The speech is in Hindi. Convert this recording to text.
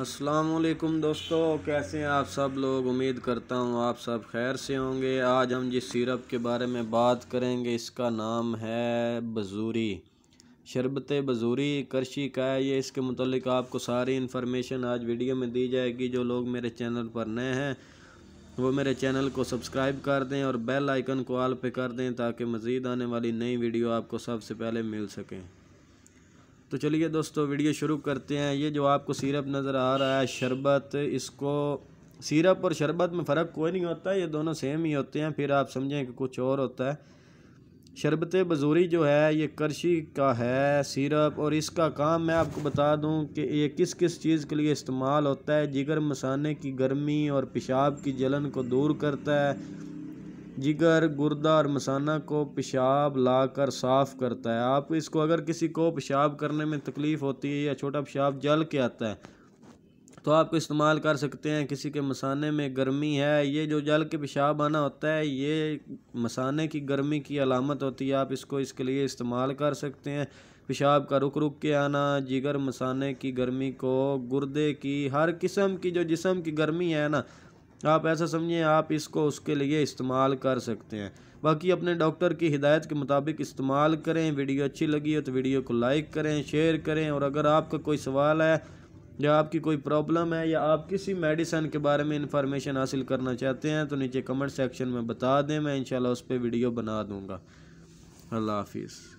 असलकुम दोस्तों कैसे हैं आप सब लोग उम्मीद करता हूँ आप सब खैर से होंगे आज हम जिस सिरप के बारे में बात करेंगे इसका नाम है बजूरी शरबत बजूरी करशी का है ये इसके मतलब आपको सारी इन्फॉर्मेशन आज वीडियो में दी जाएगी जो लोग मेरे चैनल पर नए हैं वो मेरे चैनल को सब्सक्राइब कर दें और बेल आइकन को आल पे कर दें ताकि मज़ीद आने वाली नई वीडियो आपको सबसे पहले मिल सकें तो चलिए दोस्तों वीडियो शुरू करते हैं ये जो आपको सिरप नज़र आ रहा है शरबत इसको सिरप और शरबत में फ़र्क कोई नहीं होता ये दोनों सेम ही होते हैं फिर आप समझें कि कुछ और होता है शरबत बजूरी जो है ये करशी का है सिरप और इसका काम मैं आपको बता दूं कि ये किस किस चीज़ के लिए इस्तेमाल होता है जिगर मसाने की गर्मी और पेशाब की जलन को दूर करता है जिगर गुर्दा और मसाना को पेशाब ला कर साफ़ करता है आप इसको अगर किसी को पेशाब करने में तकलीफ़ होती है या छोटा पेशाब जल के आता है तो आप इस्तेमाल कर सकते हैं किसी के मसाने में गर्मी है ये जो जल के पेशाब आना होता है ये मसाने की गर्मी की अलामत होती है आप इसको इसके लिए इस्तेमाल कर सकते हैं पेशाब का रुक रुक के आना जिगर मसाने की गर्मी को गुर्दे की हर किस्म की जो जिसम की गर्मी है ना आप ऐसा समझिए आप इसको उसके लिए इस्तेमाल कर सकते हैं बाकी अपने डॉक्टर की हिदायत के मुताबिक इस्तेमाल करें वीडियो अच्छी लगी हो तो वीडियो को लाइक करें शेयर करें और अगर आपका कोई सवाल है या आपकी कोई प्रॉब्लम है या आप किसी मेडिसन के बारे में इंफॉर्मेशन हासिल करना चाहते हैं तो नीचे कमेंट सेक्शन में बता दें मैं इंशाल्लाह उस पर वीडियो बना दूँगा अल्लाह हाफिज़